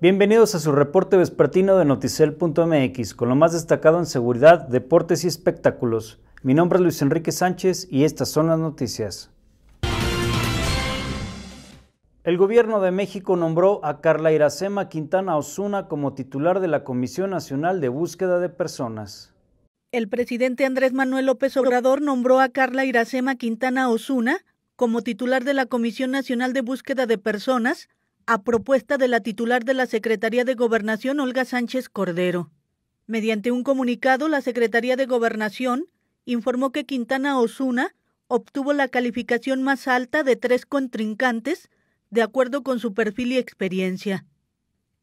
Bienvenidos a su reporte vespertino de noticel.mx con lo más destacado en seguridad, deportes y espectáculos. Mi nombre es Luis Enrique Sánchez y estas son las noticias. El gobierno de México nombró a Carla Iracema Quintana Osuna como titular de la Comisión Nacional de Búsqueda de Personas. El presidente Andrés Manuel López Obrador nombró a Carla Iracema Quintana Osuna como titular de la Comisión Nacional de Búsqueda de Personas a propuesta de la titular de la Secretaría de Gobernación, Olga Sánchez Cordero. Mediante un comunicado, la Secretaría de Gobernación informó que Quintana Osuna obtuvo la calificación más alta de tres contrincantes de acuerdo con su perfil y experiencia.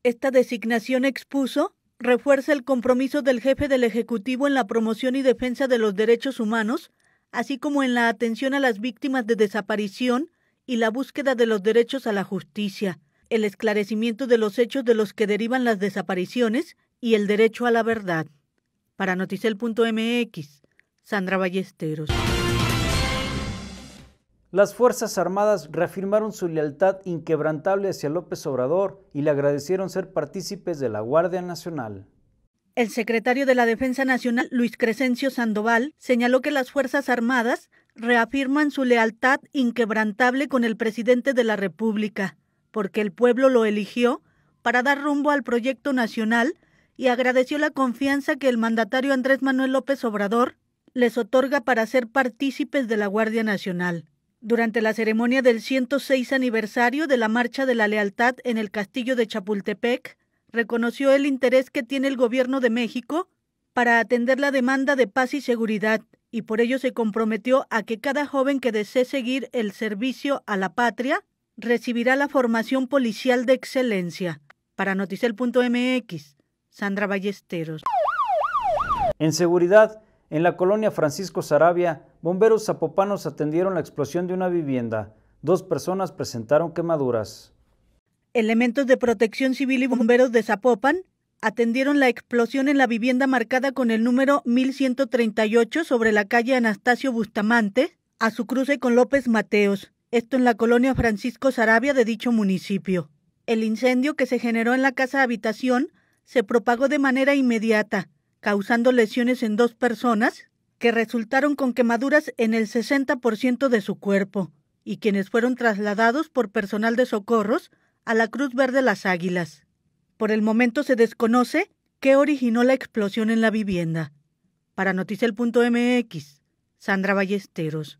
Esta designación expuso refuerza el compromiso del jefe del Ejecutivo en la promoción y defensa de los derechos humanos, así como en la atención a las víctimas de desaparición y la búsqueda de los derechos a la justicia el esclarecimiento de los hechos de los que derivan las desapariciones y el derecho a la verdad. Para noticel.mx, Sandra Ballesteros. Las Fuerzas Armadas reafirmaron su lealtad inquebrantable hacia López Obrador y le agradecieron ser partícipes de la Guardia Nacional. El secretario de la Defensa Nacional, Luis Crescencio Sandoval, señaló que las Fuerzas Armadas reafirman su lealtad inquebrantable con el presidente de la República, porque el pueblo lo eligió para dar rumbo al proyecto nacional y agradeció la confianza que el mandatario Andrés Manuel López Obrador les otorga para ser partícipes de la Guardia Nacional. Durante la ceremonia del 106 aniversario de la Marcha de la Lealtad en el Castillo de Chapultepec, reconoció el interés que tiene el Gobierno de México para atender la demanda de paz y seguridad, y por ello se comprometió a que cada joven que desee seguir el servicio a la patria recibirá la formación policial de excelencia. Para noticel.mx, Sandra Ballesteros. En seguridad, en la colonia Francisco Sarabia, bomberos zapopanos atendieron la explosión de una vivienda. Dos personas presentaron quemaduras. Elementos de protección civil y bomberos de Zapopan atendieron la explosión en la vivienda marcada con el número 1138 sobre la calle Anastasio Bustamante, a su cruce con López Mateos esto en la colonia Francisco Sarabia de dicho municipio. El incendio que se generó en la casa habitación se propagó de manera inmediata, causando lesiones en dos personas que resultaron con quemaduras en el 60% de su cuerpo y quienes fueron trasladados por personal de socorros a la Cruz Verde Las Águilas. Por el momento se desconoce qué originó la explosión en la vivienda. Para Noticel.mx, Sandra Ballesteros.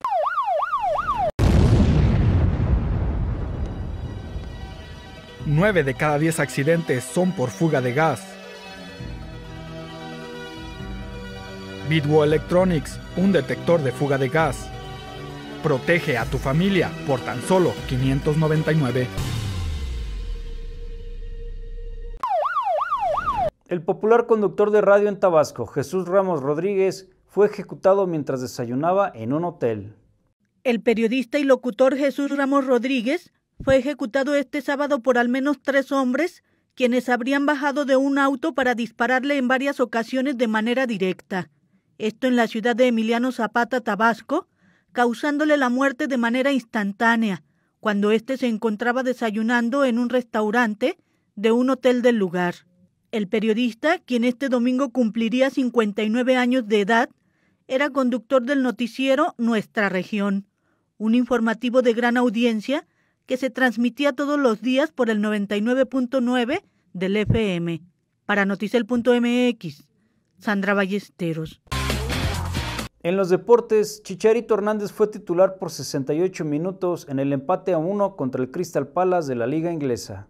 9 de cada 10 accidentes son por fuga de gas. Bitwo Electronics, un detector de fuga de gas. Protege a tu familia por tan solo 599. El popular conductor de radio en Tabasco, Jesús Ramos Rodríguez, fue ejecutado mientras desayunaba en un hotel. El periodista y locutor Jesús Ramos Rodríguez fue ejecutado este sábado por al menos tres hombres, quienes habrían bajado de un auto para dispararle en varias ocasiones de manera directa. Esto en la ciudad de Emiliano Zapata, Tabasco, causándole la muerte de manera instantánea, cuando éste se encontraba desayunando en un restaurante de un hotel del lugar. El periodista, quien este domingo cumpliría 59 años de edad, era conductor del noticiero Nuestra Región, un informativo de gran audiencia que se transmitía todos los días por el 99.9 del FM. Para noticel.mx, Sandra Ballesteros. En los deportes, Chicharito Hernández fue titular por 68 minutos en el empate a uno contra el Crystal Palace de la Liga Inglesa.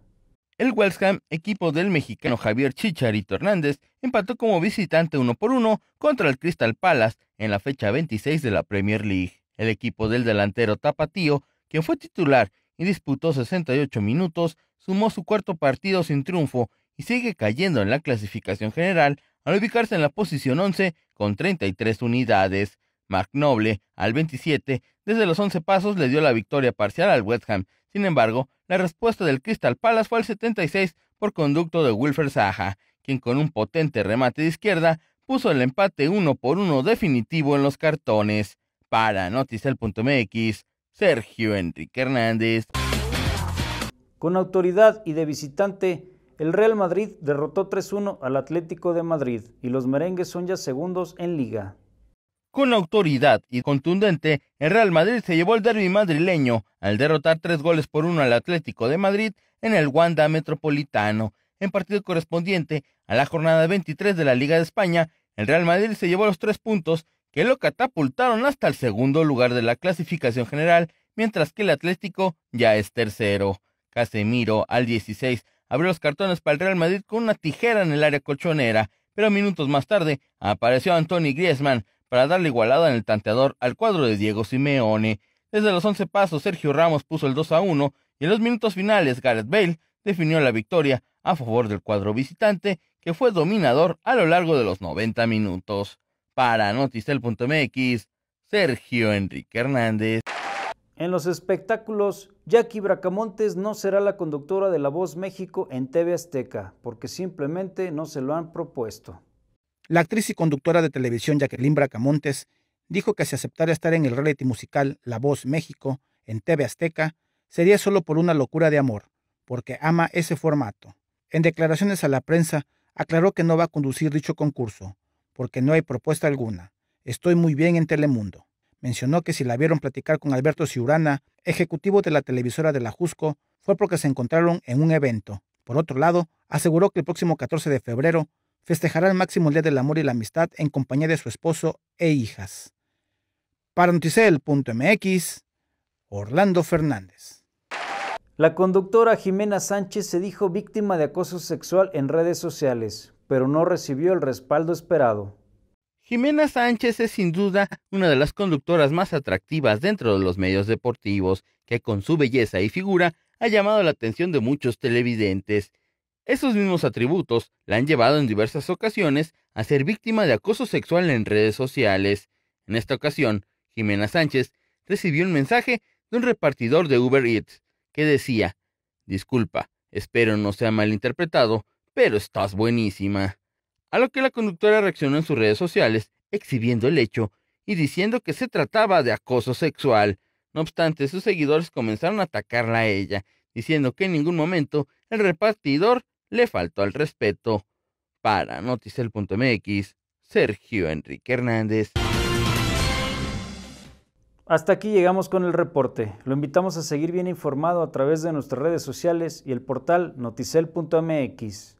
El West equipo del mexicano Javier Chicharito Hernández, empató como visitante uno por uno contra el Crystal Palace en la fecha 26 de la Premier League. El equipo del delantero Tapatío, quien fue titular y disputó 68 minutos, sumó su cuarto partido sin triunfo y sigue cayendo en la clasificación general al ubicarse en la posición 11 con 33 unidades. McNoble, al 27, desde los 11 pasos le dio la victoria parcial al West Ham. Sin embargo, la respuesta del Crystal Palace fue al 76 por conducto de Wilfer Saja, quien con un potente remate de izquierda puso el empate uno por uno definitivo en los cartones. Para noticel.mx, Sergio Enrique Hernández. Con autoridad y de visitante, el Real Madrid derrotó 3-1 al Atlético de Madrid y los merengues son ya segundos en liga. Con autoridad y contundente, el Real Madrid se llevó el derby madrileño al derrotar tres goles por uno al Atlético de Madrid en el Wanda Metropolitano. En partido correspondiente a la jornada 23 de la Liga de España, el Real Madrid se llevó los tres puntos que lo catapultaron hasta el segundo lugar de la clasificación general, mientras que el Atlético ya es tercero. Casemiro, al 16, abrió los cartones para el Real Madrid con una tijera en el área colchonera, pero minutos más tarde apareció Anthony Griezmann para darle igualada en el tanteador al cuadro de Diego Simeone. Desde los 11 pasos, Sergio Ramos puso el 2 a 1 y en los minutos finales, Gareth Bale definió la victoria a favor del cuadro visitante, que fue dominador a lo largo de los 90 minutos. Para Noticel.mx, Sergio Enrique Hernández. En los espectáculos, Jackie Bracamontes no será la conductora de La Voz México en TV Azteca, porque simplemente no se lo han propuesto. La actriz y conductora de televisión Jacqueline Bracamontes dijo que si aceptara estar en el reality musical La Voz México en TV Azteca, sería solo por una locura de amor, porque ama ese formato. En declaraciones a la prensa, aclaró que no va a conducir dicho concurso, porque no hay propuesta alguna. Estoy muy bien en Telemundo. Mencionó que si la vieron platicar con Alberto Ciurana, ejecutivo de la televisora de la Jusco, fue porque se encontraron en un evento. Por otro lado, aseguró que el próximo 14 de febrero festejará el máximo Día del Amor y la Amistad en compañía de su esposo e hijas. Para Orlando Fernández. La conductora Jimena Sánchez se dijo víctima de acoso sexual en redes sociales pero no recibió el respaldo esperado. Jimena Sánchez es sin duda una de las conductoras más atractivas dentro de los medios deportivos, que con su belleza y figura ha llamado la atención de muchos televidentes. Esos mismos atributos la han llevado en diversas ocasiones a ser víctima de acoso sexual en redes sociales. En esta ocasión, Jimena Sánchez recibió un mensaje de un repartidor de Uber Eats que decía, Disculpa, espero no sea malinterpretado, pero estás buenísima. A lo que la conductora reaccionó en sus redes sociales, exhibiendo el hecho y diciendo que se trataba de acoso sexual. No obstante, sus seguidores comenzaron a atacarla a ella, diciendo que en ningún momento el repartidor le faltó al respeto. Para Noticel.mx, Sergio Enrique Hernández. Hasta aquí llegamos con el reporte. Lo invitamos a seguir bien informado a través de nuestras redes sociales y el portal noticel.mx.